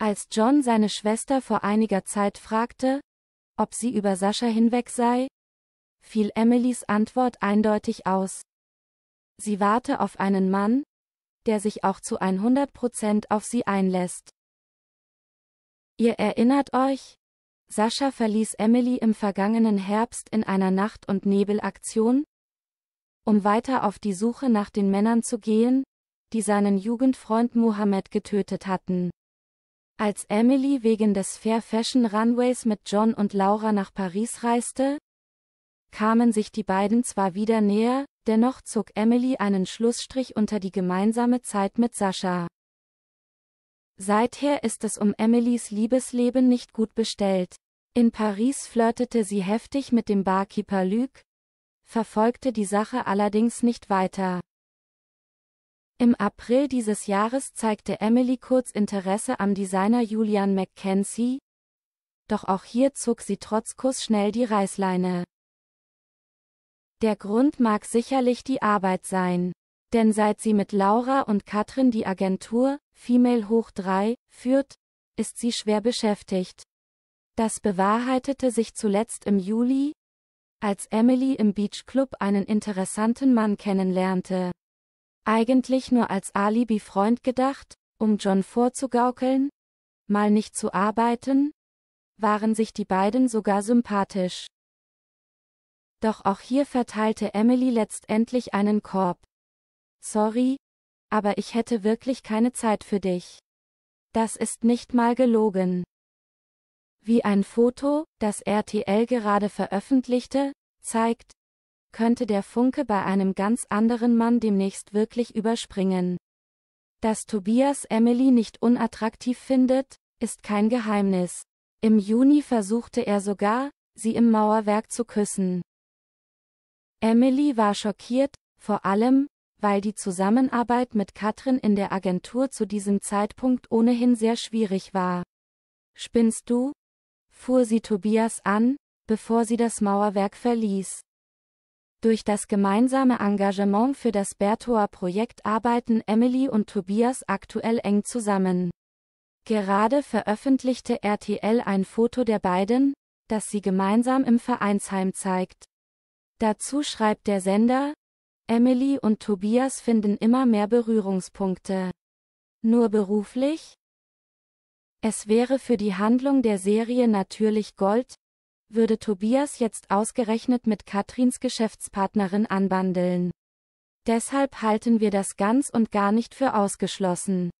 Als John seine Schwester vor einiger Zeit fragte, ob sie über Sascha hinweg sei, fiel Emilys Antwort eindeutig aus. Sie warte auf einen Mann, der sich auch zu 100 Prozent auf sie einlässt. Ihr erinnert euch? Sascha verließ Emily im vergangenen Herbst in einer Nacht- und Nebelaktion, um weiter auf die Suche nach den Männern zu gehen, die seinen Jugendfreund Mohammed getötet hatten. Als Emily wegen des Fair Fashion Runways mit John und Laura nach Paris reiste, kamen sich die beiden zwar wieder näher, dennoch zog Emily einen Schlussstrich unter die gemeinsame Zeit mit Sascha. Seither ist es um Emilys Liebesleben nicht gut bestellt. In Paris flirtete sie heftig mit dem Barkeeper Luc, verfolgte die Sache allerdings nicht weiter. Im April dieses Jahres zeigte Emily kurz Interesse am Designer Julian McKenzie, doch auch hier zog sie trotz Kuss schnell die Reißleine. Der Grund mag sicherlich die Arbeit sein. Denn seit sie mit Laura und Katrin die Agentur, Female Hoch 3, führt, ist sie schwer beschäftigt. Das bewahrheitete sich zuletzt im Juli, als Emily im Beachclub einen interessanten Mann kennenlernte. Eigentlich nur als Alibi-Freund gedacht, um John vorzugaukeln, mal nicht zu arbeiten, waren sich die beiden sogar sympathisch. Doch auch hier verteilte Emily letztendlich einen Korb. Sorry, aber ich hätte wirklich keine Zeit für dich. Das ist nicht mal gelogen. Wie ein Foto, das RTL gerade veröffentlichte, zeigt, könnte der Funke bei einem ganz anderen Mann demnächst wirklich überspringen. Dass Tobias Emily nicht unattraktiv findet, ist kein Geheimnis. Im Juni versuchte er sogar, sie im Mauerwerk zu küssen. Emily war schockiert, vor allem, weil die Zusammenarbeit mit Katrin in der Agentur zu diesem Zeitpunkt ohnehin sehr schwierig war. Spinnst du? fuhr sie Tobias an, bevor sie das Mauerwerk verließ. Durch das gemeinsame Engagement für das Bertower Projekt arbeiten Emily und Tobias aktuell eng zusammen. Gerade veröffentlichte RTL ein Foto der beiden, das sie gemeinsam im Vereinsheim zeigt. Dazu schreibt der Sender, Emily und Tobias finden immer mehr Berührungspunkte. Nur beruflich? Es wäre für die Handlung der Serie natürlich Gold, würde Tobias jetzt ausgerechnet mit Katrins Geschäftspartnerin anbandeln. Deshalb halten wir das ganz und gar nicht für ausgeschlossen.